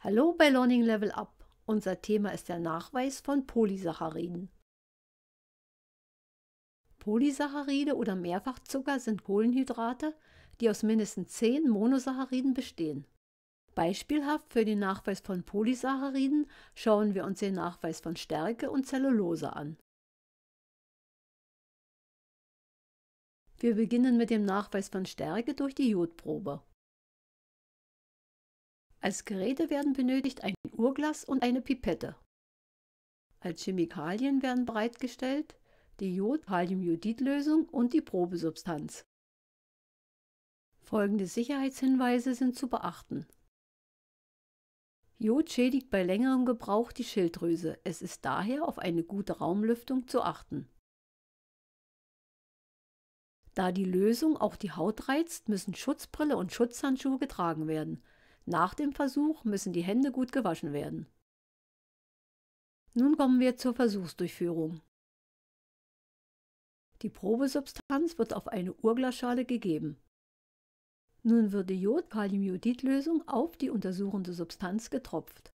Hallo bei Learning Level Up. Unser Thema ist der Nachweis von Polysacchariden. Polysaccharide oder Mehrfachzucker sind Kohlenhydrate, die aus mindestens 10 Monosacchariden bestehen. Beispielhaft für den Nachweis von Polysacchariden schauen wir uns den Nachweis von Stärke und Zellulose an. Wir beginnen mit dem Nachweis von Stärke durch die Jodprobe. Als Geräte werden benötigt ein Urglas und eine Pipette. Als Chemikalien werden bereitgestellt die Jod-Kaliumjodid-Lösung und die Probesubstanz. Folgende Sicherheitshinweise sind zu beachten. Jod schädigt bei längerem Gebrauch die Schilddrüse. Es ist daher auf eine gute Raumlüftung zu achten. Da die Lösung auch die Haut reizt, müssen Schutzbrille und Schutzhandschuhe getragen werden. Nach dem Versuch müssen die Hände gut gewaschen werden. Nun kommen wir zur Versuchsdurchführung. Die Probesubstanz wird auf eine Urglasschale gegeben. Nun wird die Jod-Kaliumjodid-Lösung auf die untersuchende Substanz getropft.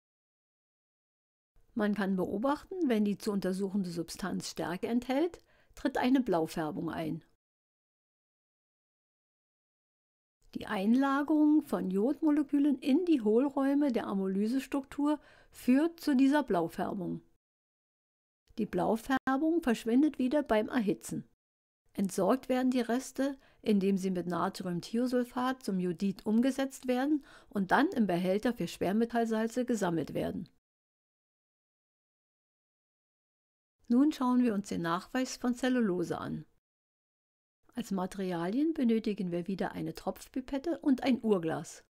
Man kann beobachten, wenn die zu untersuchende Substanz Stärke enthält, tritt eine Blaufärbung ein. Die Einlagerung von Jodmolekülen in die Hohlräume der Amylysestruktur führt zu dieser Blaufärbung. Die Blaufärbung verschwindet wieder beim Erhitzen. Entsorgt werden die Reste, indem sie mit Natriumthiosulfat zum Jodid umgesetzt werden und dann im Behälter für Schwermetallsalze gesammelt werden. Nun schauen wir uns den Nachweis von Zellulose an. Als Materialien benötigen wir wieder eine Tropfpipette und ein Urglas.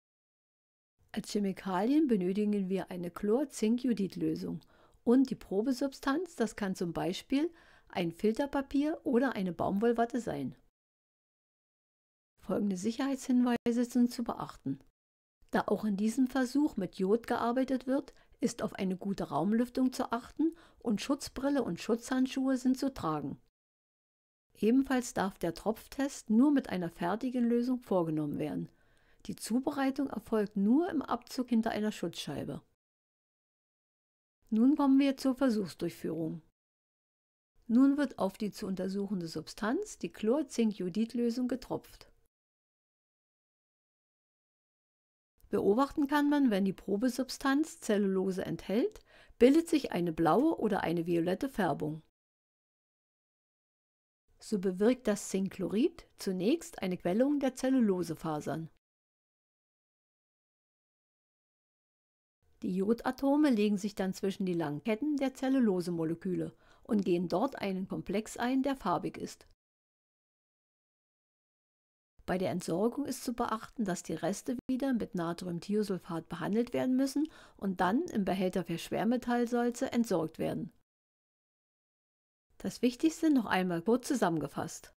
Als Chemikalien benötigen wir eine Chlor-Zink-Jodid-Lösung und die Probesubstanz, das kann zum Beispiel ein Filterpapier oder eine Baumwollwatte sein. Folgende Sicherheitshinweise sind zu beachten. Da auch in diesem Versuch mit Jod gearbeitet wird, ist auf eine gute Raumlüftung zu achten und Schutzbrille und Schutzhandschuhe sind zu tragen. Ebenfalls darf der Tropftest nur mit einer fertigen Lösung vorgenommen werden. Die Zubereitung erfolgt nur im Abzug hinter einer Schutzscheibe. Nun kommen wir zur Versuchsdurchführung. Nun wird auf die zu untersuchende Substanz die Chlorzink-Judit-Lösung getropft. Beobachten kann man, wenn die Probesubstanz Zellulose enthält, bildet sich eine blaue oder eine violette Färbung. So bewirkt das Zinkchlorid zunächst eine Quellung der Zellulosefasern. Die Jodatome legen sich dann zwischen die langen Ketten der Zellulosemoleküle und gehen dort einen Komplex ein, der farbig ist. Bei der Entsorgung ist zu beachten, dass die Reste wieder mit Natriumthiosulfat behandelt werden müssen und dann im Behälter für Schwermetallsalze entsorgt werden. Das Wichtigste noch einmal kurz zusammengefasst.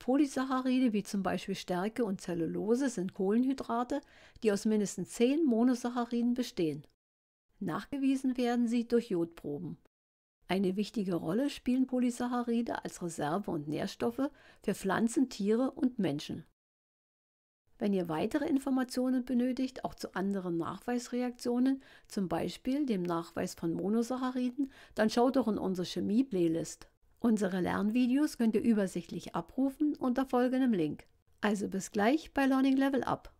Polysaccharide wie zum Beispiel Stärke und Zellulose sind Kohlenhydrate, die aus mindestens zehn Monosacchariden bestehen. Nachgewiesen werden sie durch Jodproben. Eine wichtige Rolle spielen Polysaccharide als Reserve und Nährstoffe für Pflanzen, Tiere und Menschen. Wenn ihr weitere Informationen benötigt, auch zu anderen Nachweisreaktionen, zum Beispiel dem Nachweis von Monosacchariden, dann schaut doch in unsere Chemie-Playlist. Unsere Lernvideos könnt ihr übersichtlich abrufen unter folgendem Link. Also bis gleich bei Learning Level Up.